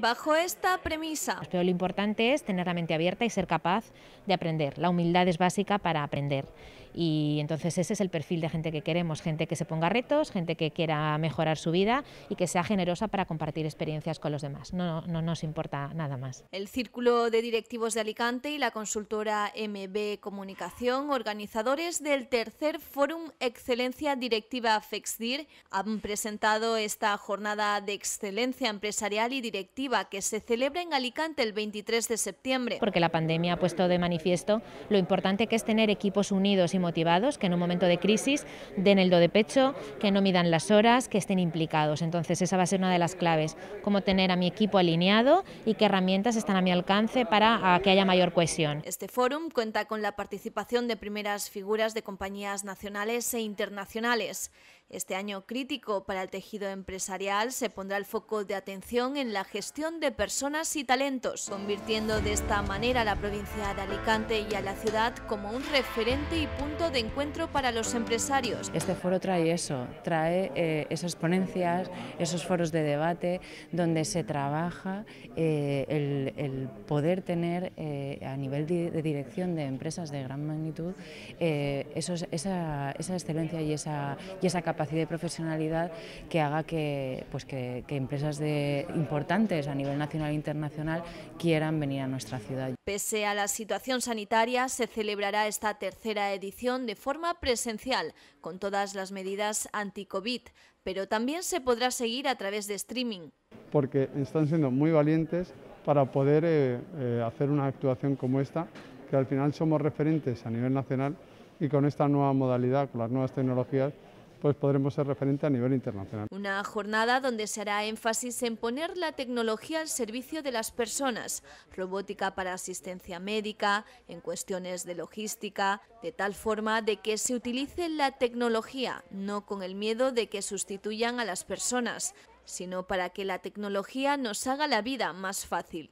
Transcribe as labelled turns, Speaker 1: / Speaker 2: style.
Speaker 1: bajo esta premisa. Pues, pero lo importante es tener la mente abierta y ser capaz de aprender. La humildad es básica para aprender. Y entonces ese es el perfil de gente que queremos, gente que se ponga retos, gente que quiera mejorar su vida y que sea generosa para compartir experiencias con los demás. No, no, nos importa nada más.
Speaker 2: El Círculo de Directivos de Alicante y la consultora MB Comunicación, organizadores del tercer Fórum Excelencia Directiva FEXDIR, han presentado esta jornada de excelencia empresarial y directiva que se celebra en Alicante el 23 de septiembre.
Speaker 1: Porque la pandemia ha puesto de manifiesto lo importante que es tener equipos unidos y motivados que en un momento de crisis den el do de pecho, que no midan las horas, que estén implicados. Entonces esa va a ser una de las claves, cómo tener a mi equipo alineado y qué herramientas están a mi alcance para ah, que haya mayor cohesión.
Speaker 2: Este fórum cuenta con la participación de primeras figuras de compañías nacionales e internacionales. Este año crítico para el tejido empresarial se pondrá el foco de atención en la gestión de personas y talentos, convirtiendo de esta manera a la provincia de Alicante y a la ciudad como un referente y punto de encuentro para los empresarios.
Speaker 3: Este foro trae eso, trae eh, esas ponencias, esos foros de debate donde se trabaja eh, el, poder tener eh, a nivel de, dirección de empresas de gran magnitud esa, excelencia y esa capacidad capacidad y profesionalidad que haga que, pues que, empresas de, importantes a nivel nacional e internacional quieran venir a nuestra ciudad.
Speaker 2: Pese a la situación sanitaria, se celebrará esta tercera edición de forma presencial, con todas las medidas anti-COVID, pero también se podrá seguir a través de streaming.
Speaker 4: Porque están siendo muy valientes para poder eh, eh, hacer una actuación como esta, que al final somos referentes a nivel nacional y con esta nueva modalidad, con las nuevas tecnologías, pues podremos ser referente a nivel internacional.
Speaker 2: Una jornada donde se hará énfasis en poner la tecnología al servicio de las personas, robótica para asistencia médica, en cuestiones de logística, de tal forma de que se utilice la tecnología, no con el miedo de que sustituyan a las personas, sino para que la tecnología nos haga la vida más fácil.